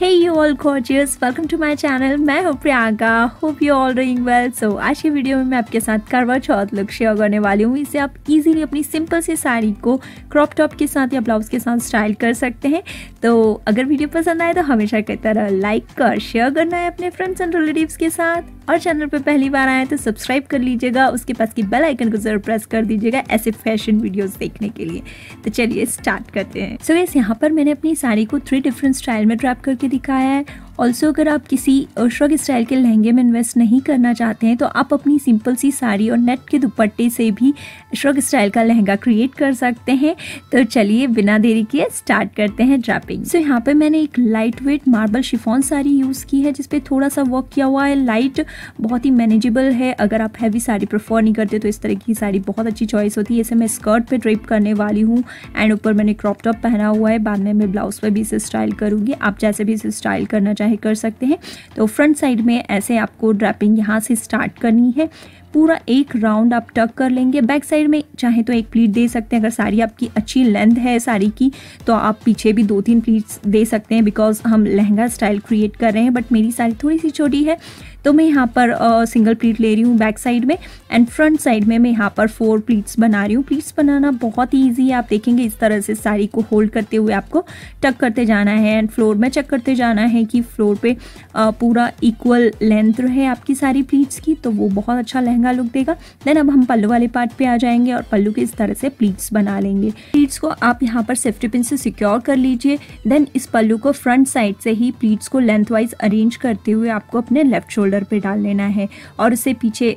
hey you all gorgeous, welcome to my channel मैं हूँ Priyanka hope you all doing well so आज की video में मैं आपके साथ करवा चौथ लुक शेयर करने वाली हूँ इसे आप इजीली अपनी सिंपल सी साड़ी को क्रॉप टॉप के साथ या ब्लाउज के साथ स्टाइल कर सकते हैं तो अगर वीडियो पसंद आए तो हमेशा की तरह लाइक कर शेयर करना है अपने फ्रेंड्स एंड रिलेटिव के साथ और चैनल पर पहली बार आए तो सब्सक्राइब कर लीजिएगा उसके पास की बेल आइकन को जरूर प्रेस कर दीजिएगा ऐसे फैशन वीडियोस देखने के लिए तो चलिए स्टार्ट करते हैं सो so, यस यहाँ पर मैंने अपनी साड़ी को थ्री डिफरेंट स्टाइल में ट्रैप करके दिखाया है ऑल्सो अगर आप किसी श्रग स्टाइल के लहंगे में इन्वेस्ट नहीं करना चाहते हैं तो आप अपनी सिंपल सी साड़ी और नेट के दुपट्टे से भी श्रग स्टाइल का लहंगा क्रिएट कर सकते हैं तो चलिए बिना देरी के स्टार्ट करते हैं ड्रैपिंग सो so, यहाँ पे मैंने एक light weight marble chiffon sari use की है जिसपे थोड़ा सा वर्क किया हुआ है लाइट बहुत ही मैनेजेबल है अगर आप हैवी साड़ी प्रेफर नहीं करते तो इस तरह की साड़ी बहुत अच्छी चॉइस होती है इसे मैं स्कर्ट पर ड्रिप करने वाली हूँ एंड ऊपर मैंने क्रॉप टॉप पहना हुआ है बाद में मैं ब्लाउज पर भी इसे स्टाइल करूँगी आप जैसे भी इसे स्टाइल करना चाहिए चाहे कर सकते हैं तो फ्रंट साइड में ऐसे आपको ड्रैपिंग यहाँ से स्टार्ट करनी है पूरा एक राउंड आप टक कर लेंगे बैक साइड में चाहे तो एक प्लीट दे सकते हैं अगर साड़ी आपकी अच्छी लेंथ है साड़ी की तो आप पीछे भी दो तीन प्लीट्स दे सकते हैं बिकॉज हम लहंगा स्टाइल क्रिएट कर रहे हैं बट मेरी साड़ी थोड़ी सी छोटी है तो मैं यहाँ पर सिंगल प्लीट ले रही हूँ बैक साइड में एंड फ्रंट साइड में मैं यहाँ पर फोर प्लीट्स बना रही हूँ प्लीट्स बनाना बहुत ही ईजी है आप देखेंगे इस तरह से साड़ी को होल्ड करते हुए आपको टक करते जाना है एंड फ्लोर में चेक करते जाना है कि फ्लोर पे पूरा इक्वल लेंथ रहे आपकी सारी प्लीट्स की तो वो बहुत अच्छा लहंगा लहंगा लुक देगा देन अब हम पल्लू वाले पार्ट पे आ जाएंगे और पल्लू के इस तरह से प्लीट्स बना लेंगे प्लीट्स को आप यहाँ पर सेफ्टी पिन से सिक्योर कर लीजिए देन इस पल्लू को फ्रंट साइड से ही प्लीट्स को लेंथ वाइज अरेंज करते हुए आपको अपने लेफ्ट शोल्डर पर डाल लेना है और उसे पीछे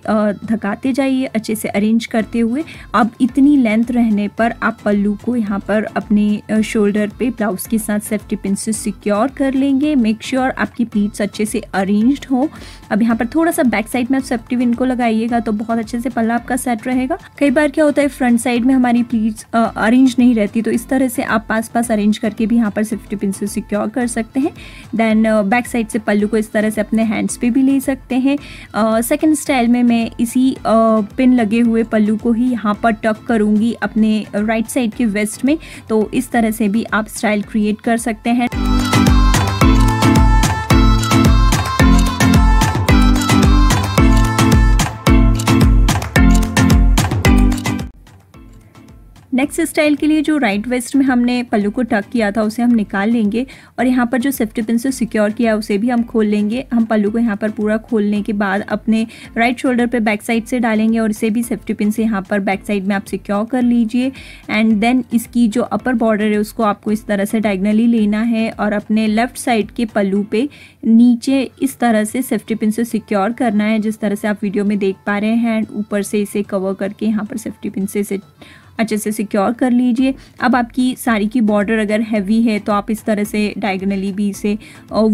धकाते जाइए अच्छे से अरेंज करते हुए अब इतनी लेंथ रहने पर आप पल्लू को यहाँ पर अपने शोल्डर पे ब्लाउज के साथ सेफ्टी पिन से सिक्योर कर लेंगे मेक श्योर sure आपकी प्लीट्स अच्छे से अरेंज्ड हो अब यहाँ पर थोड़ा सा बैक साइड में आप सेफ्टी पिन को लगाइए रहेगा तो बहुत अच्छे से पल्ला आपका सेट रहेगा कई बार क्या होता है फ्रंट साइड में हमारी प्लीट्स अरेंज नहीं रहती तो इस तरह से आप पास पास अरेंज करके भी यहाँ पर सेफ्टी पिन से सिक्योर कर सकते हैं देन बैक साइड से पल्लू को इस तरह से अपने हैंड्स पे भी ले सकते हैं सेकेंड स्टाइल में मैं इसी पिन लगे हुए पल्लू को ही यहाँ पर टक करूँगी अपने राइट साइड के वेस्ट में तो इस तरह से भी आप स्टाइल क्रिएट कर सकते हैं नेक्स्ट स्टाइल के लिए जो राइट वेस्ट में हमने पल्लू को टक किया था उसे हम निकाल लेंगे और यहाँ पर जो सेफ्टी पिन से सिक्योर किया है उसे भी हम खोल लेंगे हम पल्लू को यहाँ पर पूरा खोलने के बाद अपने राइट शोल्डर पर बैक साइड से डालेंगे और इसे भी सेफ्टी पिन से यहाँ पर बैक साइड में आप सिक्योर कर लीजिए एंड देन इसकी जो अपर बॉर्डर है उसको आपको इस तरह से डायगनली लेना है और अपने लेफ्ट साइड के पल्लू पे नीचे इस तरह से सेफ्टी पिन से सिक्योर करना है जिस तरह से आप वीडियो में देख पा रहे हैं एंड ऊपर से इसे कवर करके यहाँ पर सेफ्टी पिन से इसे अच्छे से सिक्योर कर लीजिए अब आपकी साड़ी की बॉर्डर अगर हैवी है तो आप इस तरह से डायगनली भी इसे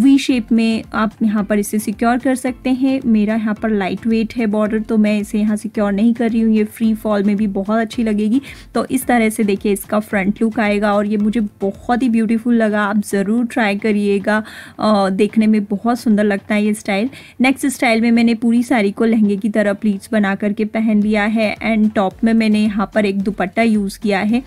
वी शेप में आप यहाँ पर इसे सिक्योर कर सकते हैं मेरा यहाँ पर लाइट वेट है बॉर्डर तो मैं इसे यहाँ सिक्योर नहीं कर रही हूँ ये फ्री फॉल में भी बहुत अच्छी लगेगी तो इस तरह से देखिए इसका फ्रंट लुक आएगा और ये मुझे बहुत ही ब्यूटीफुल लगा आप ज़रूर ट्राई करिएगा देखने में बहुत सुंदर लगता है ये स्टाइल नेक्स्ट स्टाइल में मैंने पूरी साड़ी को लहंगे की तरह प्लीट्स बना करके पहन लिया है एंड टॉप में मैंने यहाँ पर एक दुपट्टा दुपट्टा यूज़ किया है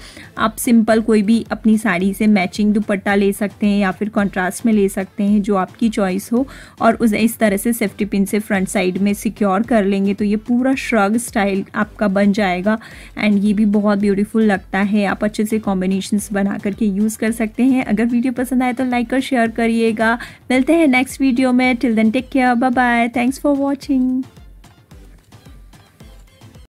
आप सिंपल कोई भी अपनी साड़ी से मैचिंग दुपट्टा ले सकते हैं या फिर कॉन्ट्रास्ट में ले सकते हैं जो आपकी चॉइस हो और उस इस तरह से सेफ्टी पिन से फ्रंट साइड में सिक्योर कर लेंगे तो ये पूरा श्रग स्टाइल आपका बन जाएगा एंड ये भी बहुत ब्यूटीफुल लगता है आप अच्छे से कॉम्बिनेशन बना करके यूज़ कर सकते हैं अगर वीडियो पसंद आए तो लाइक और शेयर करिएगा मिलते हैं नेक्स्ट वीडियो में till then take care bye bye thanks for watching